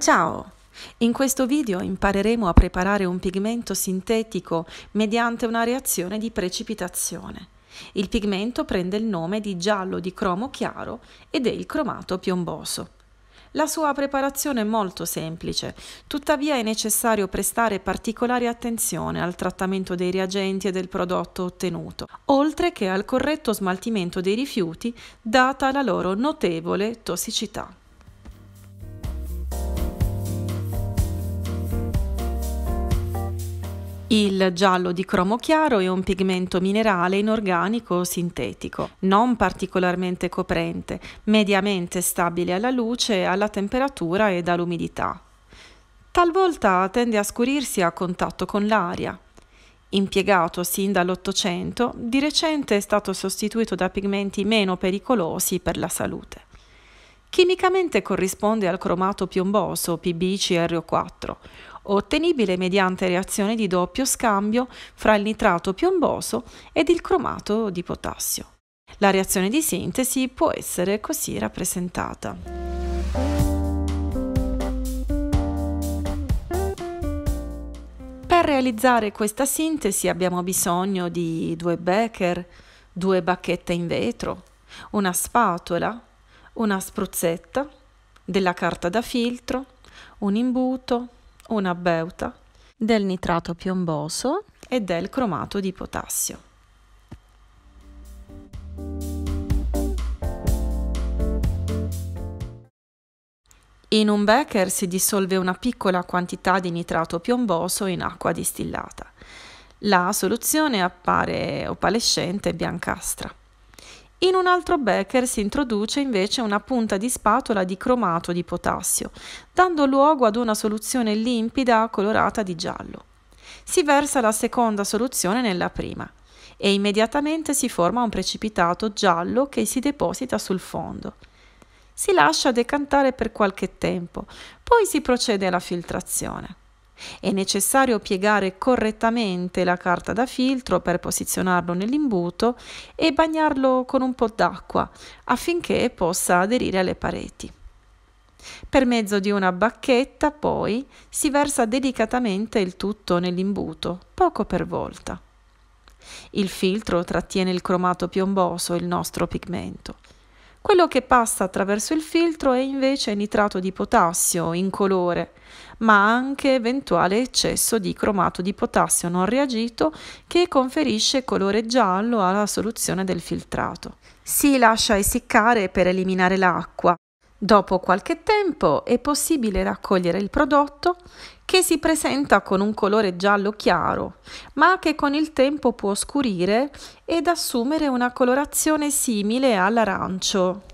Ciao! In questo video impareremo a preparare un pigmento sintetico mediante una reazione di precipitazione. Il pigmento prende il nome di giallo di cromo chiaro ed è il cromato piomboso. La sua preparazione è molto semplice, tuttavia è necessario prestare particolare attenzione al trattamento dei reagenti e del prodotto ottenuto, oltre che al corretto smaltimento dei rifiuti data la loro notevole tossicità. Il giallo di cromo chiaro è un pigmento minerale inorganico o sintetico, non particolarmente coprente, mediamente stabile alla luce, alla temperatura ed all'umidità. Talvolta tende a scurirsi a contatto con l'aria. Impiegato sin dall'Ottocento, di recente è stato sostituito da pigmenti meno pericolosi per la salute. Chimicamente corrisponde al cromato piomboso PbCrO4, ottenibile mediante reazione di doppio scambio fra il nitrato piomboso ed il cromato di potassio. La reazione di sintesi può essere così rappresentata. Per realizzare questa sintesi abbiamo bisogno di due becker, due bacchette in vetro, una spatola, una spruzzetta, della carta da filtro, un imbuto, una beuta, del nitrato piomboso e del cromato di potassio. In un becker si dissolve una piccola quantità di nitrato piomboso in acqua distillata. La soluzione appare opalescente e biancastra. In un altro becker si introduce invece una punta di spatola di cromato di potassio, dando luogo ad una soluzione limpida colorata di giallo. Si versa la seconda soluzione nella prima e immediatamente si forma un precipitato giallo che si deposita sul fondo. Si lascia decantare per qualche tempo, poi si procede alla filtrazione. È necessario piegare correttamente la carta da filtro per posizionarlo nell'imbuto e bagnarlo con un po' d'acqua affinché possa aderire alle pareti. Per mezzo di una bacchetta poi si versa delicatamente il tutto nell'imbuto, poco per volta. Il filtro trattiene il cromato piomboso, il nostro pigmento. Quello che passa attraverso il filtro è invece nitrato di potassio incolore, ma anche eventuale eccesso di cromato di potassio non reagito che conferisce colore giallo alla soluzione del filtrato. Si lascia essiccare per eliminare l'acqua Dopo qualche tempo è possibile raccogliere il prodotto che si presenta con un colore giallo chiaro, ma che con il tempo può scurire ed assumere una colorazione simile all'arancio.